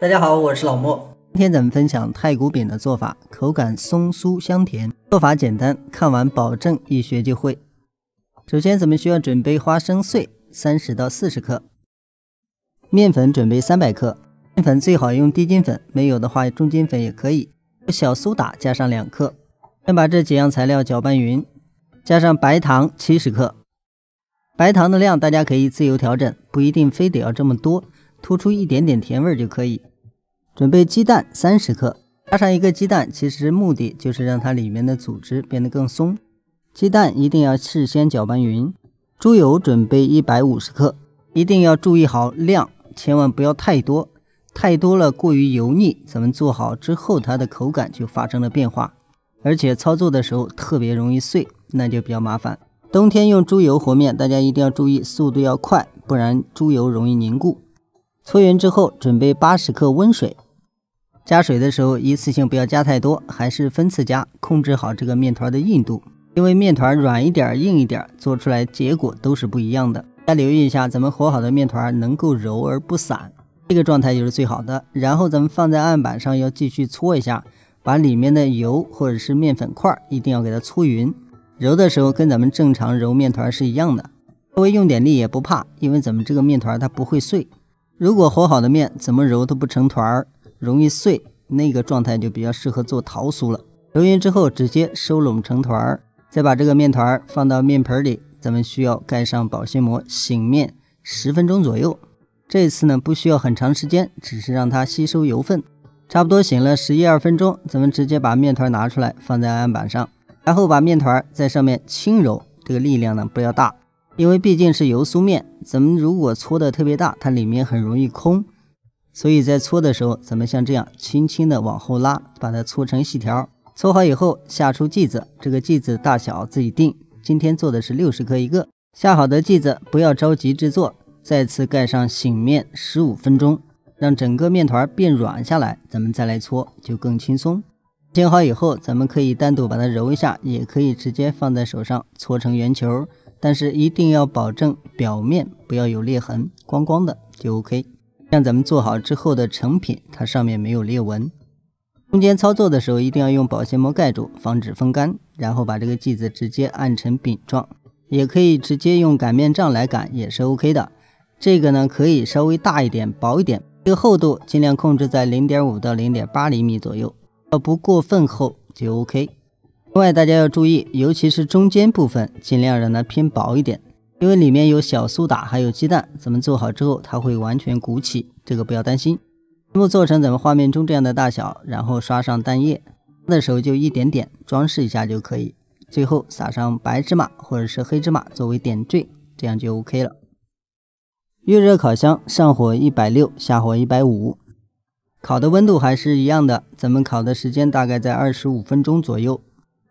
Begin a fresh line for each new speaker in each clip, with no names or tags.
大家好，我是老莫。今天咱们分享太古饼的做法，口感松酥香甜，做法简单，看完保证一学就会。首先，咱们需要准备花生碎三十到四十克，面粉准备三百克，面粉最好用低筋粉，没有的话中筋粉也可以。小苏打加上两克，先把这几样材料搅拌匀，加上白糖七十克，白糖的量大家可以自由调整，不一定非得要这么多，突出一点点甜味儿就可以。准备鸡蛋三十克，加上一个鸡蛋，其实目的就是让它里面的组织变得更松。鸡蛋一定要事先搅拌匀。猪油准备一百五十克，一定要注意好量，千万不要太多，太多了过于油腻，咱们做好之后它的口感就发生了变化，而且操作的时候特别容易碎，那就比较麻烦。冬天用猪油和面，大家一定要注意速度要快，不然猪油容易凝固。搓匀之后，准备八十克温水。加水的时候，一次性不要加太多，还是分次加，控制好这个面团的硬度。因为面团软一点、硬一点，做出来结果都是不一样的。大家留意一下，咱们和好的面团能够揉而不散，这个状态就是最好的。然后咱们放在案板上，要继续搓一下，把里面的油或者是面粉块一定要给它搓匀。揉的时候跟咱们正常揉面团是一样的，稍微用点力也不怕，因为咱们这个面团它不会碎。如果和好的面怎么揉都不成团儿。容易碎，那个状态就比较适合做桃酥了。揉匀之后直接收拢成团儿，再把这个面团儿放到面盆里，咱们需要盖上保鲜膜醒面十分钟左右。这次呢不需要很长时间，只是让它吸收油分。差不多醒了十一二分钟，咱们直接把面团拿出来放在案板上，然后把面团在上面轻揉，这个力量呢不要大，因为毕竟是油酥面，咱们如果搓的特别大，它里面很容易空。所以在搓的时候，咱们像这样轻轻的往后拉，把它搓成细条。搓好以后下出剂子，这个剂子大小自己定。今天做的是六十克一个。下好的剂子不要着急制作，再次盖上醒面十五分钟，让整个面团变软下来，咱们再来搓就更轻松。煎好以后，咱们可以单独把它揉一下，也可以直接放在手上搓成圆球，但是一定要保证表面不要有裂痕，光光的就 OK。像咱们做好之后的成品，它上面没有裂纹。中间操作的时候，一定要用保鲜膜盖住，防止风干。然后把这个剂子直接按成饼状，也可以直接用擀面杖来擀，也是 OK 的。这个呢，可以稍微大一点、薄一点，这个厚度尽量控制在零点五到零点八厘米左右，要不过分厚就 OK。另外，大家要注意，尤其是中间部分，尽量让它偏薄一点。因为里面有小苏打，还有鸡蛋，咱们做好之后它会完全鼓起，这个不要担心。全部做成咱们画面中这样的大小，然后刷上蛋液，的时候就一点点，装饰一下就可以。最后撒上白芝麻或者是黑芝麻作为点缀，这样就 OK 了。预热烤箱，上火一百六，下火一百五，烤的温度还是一样的，咱们烤的时间大概在二十五分钟左右。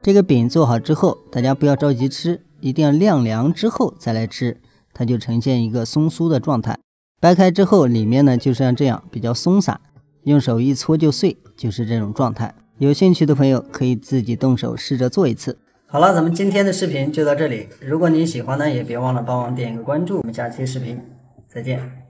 这个饼做好之后，大家不要着急吃。一定要晾凉之后再来吃，它就呈现一个松酥的状态。掰开之后，里面呢就像这样，比较松散，用手一搓就碎，就是这种状态。有兴趣的朋友可以自己动手试着做一次。好了，咱们今天的视频就到这里。如果您喜欢呢，也别忘了帮忙点一个关注。我们下期视频再见。